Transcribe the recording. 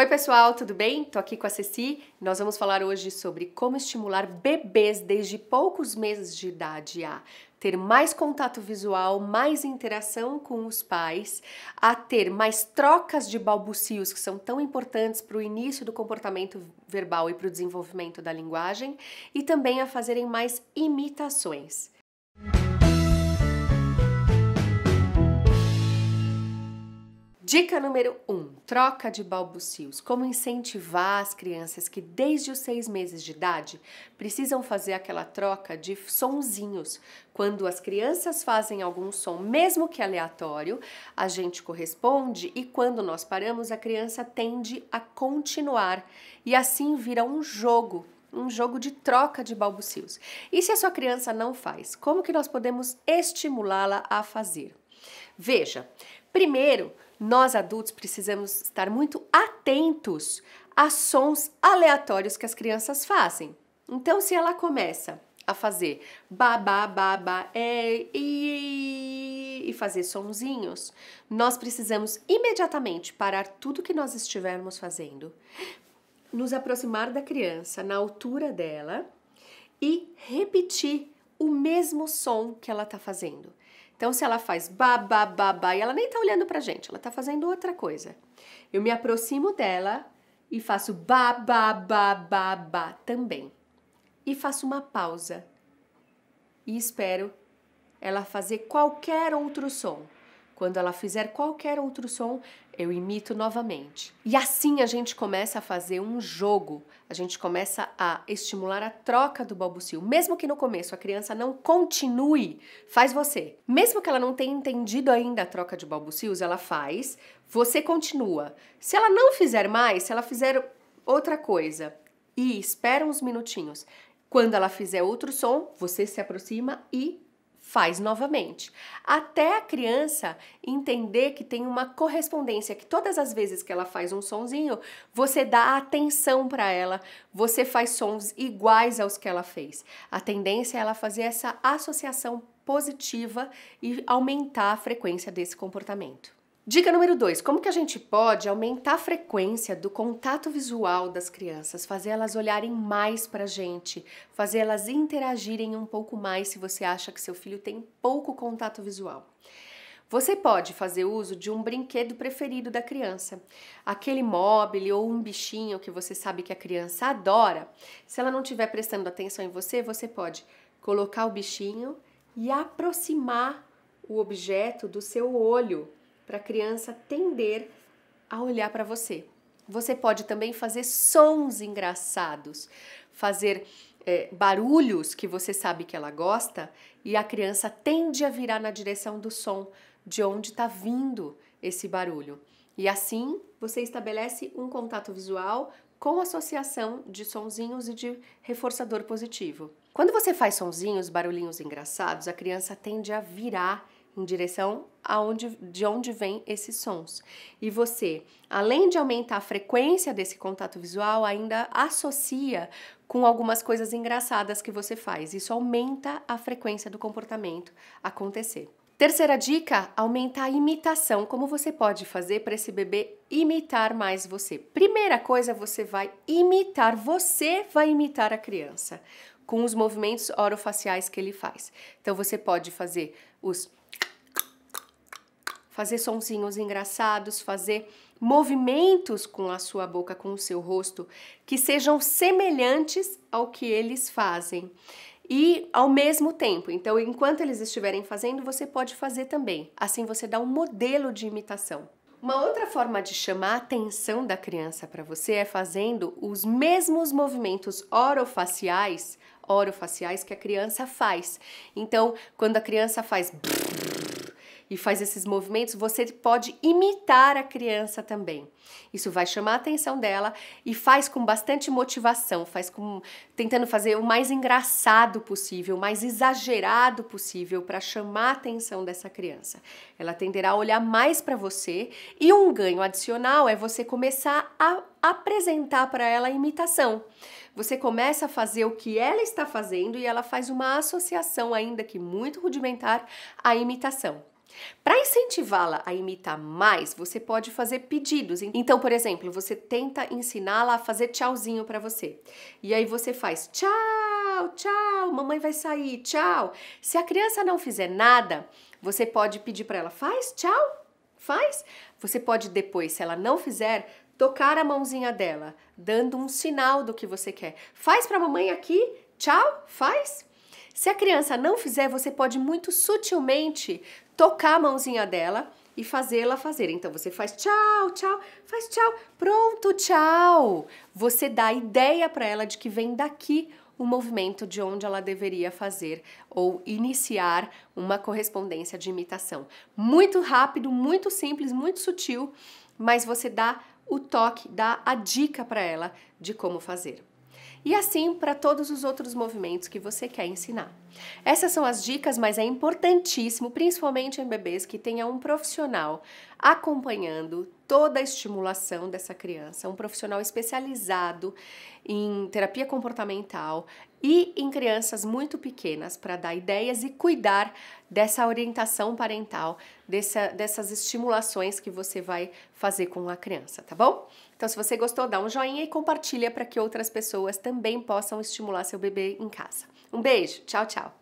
Oi, pessoal, tudo bem? Tô aqui com a Ceci. Nós vamos falar hoje sobre como estimular bebês desde poucos meses de idade a ter mais contato visual, mais interação com os pais, a ter mais trocas de balbucios que são tão importantes para o início do comportamento verbal e para o desenvolvimento da linguagem, e também a fazerem mais imitações. Música Dica número 1: um, troca de balbucios. Como incentivar as crianças que, desde os seis meses de idade, precisam fazer aquela troca de sonzinhos. Quando as crianças fazem algum som, mesmo que aleatório, a gente corresponde e quando nós paramos, a criança tende a continuar e assim vira um jogo um jogo de troca de balbucios. E se a sua criança não faz, como que nós podemos estimulá-la a fazer? Veja, primeiro, nós adultos precisamos estar muito atentos a sons aleatórios que as crianças fazem. Então, se ela começa a fazer babá babá é, e, e fazer sonzinhos, nós precisamos imediatamente parar tudo que nós estivermos fazendo, nos aproximar da criança na altura dela e repetir o mesmo som que ela está fazendo. Então, se ela faz ba, ba, ba, ba, e ela nem está olhando para gente, ela está fazendo outra coisa. Eu me aproximo dela e faço ba, ba, ba, ba, ba também. E faço uma pausa. E espero ela fazer qualquer outro som. Quando ela fizer qualquer outro som, eu imito novamente. E assim a gente começa a fazer um jogo, a gente começa a estimular a troca do balbucio. Mesmo que no começo a criança não continue, faz você. Mesmo que ela não tenha entendido ainda a troca de balbucios, ela faz, você continua. Se ela não fizer mais, se ela fizer outra coisa e espera uns minutinhos, quando ela fizer outro som, você se aproxima e faz novamente. Até a criança entender que tem uma correspondência, que todas as vezes que ela faz um sonzinho, você dá atenção para ela, você faz sons iguais aos que ela fez. A tendência é ela fazer essa associação positiva e aumentar a frequência desse comportamento. Dica número 2. Como que a gente pode aumentar a frequência do contato visual das crianças, fazer elas olharem mais para a gente, fazer elas interagirem um pouco mais se você acha que seu filho tem pouco contato visual? Você pode fazer uso de um brinquedo preferido da criança. Aquele móvel ou um bichinho que você sabe que a criança adora. Se ela não estiver prestando atenção em você, você pode colocar o bichinho e aproximar o objeto do seu olho para a criança tender a olhar para você. Você pode também fazer sons engraçados, fazer é, barulhos que você sabe que ela gosta e a criança tende a virar na direção do som, de onde está vindo esse barulho. E assim você estabelece um contato visual com associação de sonzinhos e de reforçador positivo. Quando você faz sonzinhos, barulhinhos engraçados, a criança tende a virar em direção aonde, de onde vêm esses sons. E você, além de aumentar a frequência desse contato visual, ainda associa com algumas coisas engraçadas que você faz. Isso aumenta a frequência do comportamento acontecer. Terceira dica, aumentar a imitação. Como você pode fazer para esse bebê imitar mais você? Primeira coisa, você vai imitar, você vai imitar a criança com os movimentos orofaciais que ele faz. Então você pode fazer os fazer sonsinhos engraçados, fazer movimentos com a sua boca, com o seu rosto, que sejam semelhantes ao que eles fazem e ao mesmo tempo. Então, enquanto eles estiverem fazendo, você pode fazer também. Assim você dá um modelo de imitação. Uma outra forma de chamar a atenção da criança para você é fazendo os mesmos movimentos orofaciais, orofaciais que a criança faz. Então, quando a criança faz e faz esses movimentos, você pode imitar a criança também. Isso vai chamar a atenção dela e faz com bastante motivação, faz com tentando fazer o mais engraçado possível, o mais exagerado possível para chamar a atenção dessa criança. Ela tenderá a olhar mais para você e um ganho adicional é você começar a apresentar para ela a imitação. Você começa a fazer o que ela está fazendo e ela faz uma associação ainda que muito rudimentar à imitação. Para incentivá-la a imitar mais, você pode fazer pedidos. Então, por exemplo, você tenta ensiná-la a fazer tchauzinho para você. E aí você faz tchau, tchau, mamãe vai sair, tchau. Se a criança não fizer nada, você pode pedir para ela faz tchau, faz. Você pode depois, se ela não fizer, tocar a mãozinha dela, dando um sinal do que você quer. Faz para mamãe aqui, tchau, faz. Se a criança não fizer, você pode muito sutilmente tocar a mãozinha dela e fazê-la fazer. Então você faz tchau, tchau, faz tchau, pronto, tchau. Você dá a ideia para ela de que vem daqui o movimento de onde ela deveria fazer ou iniciar uma correspondência de imitação. Muito rápido, muito simples, muito sutil, mas você dá o toque, dá a dica para ela de como fazer e assim para todos os outros movimentos que você quer ensinar. Essas são as dicas, mas é importantíssimo, principalmente em bebês, que tenha um profissional acompanhando toda a estimulação dessa criança, um profissional especializado em terapia comportamental e em crianças muito pequenas para dar ideias e cuidar dessa orientação parental, dessa, dessas estimulações que você vai fazer com a criança, tá bom? Então, se você gostou, dá um joinha e compartilha para que outras pessoas também possam estimular seu bebê em casa. Um beijo, tchau, tchau!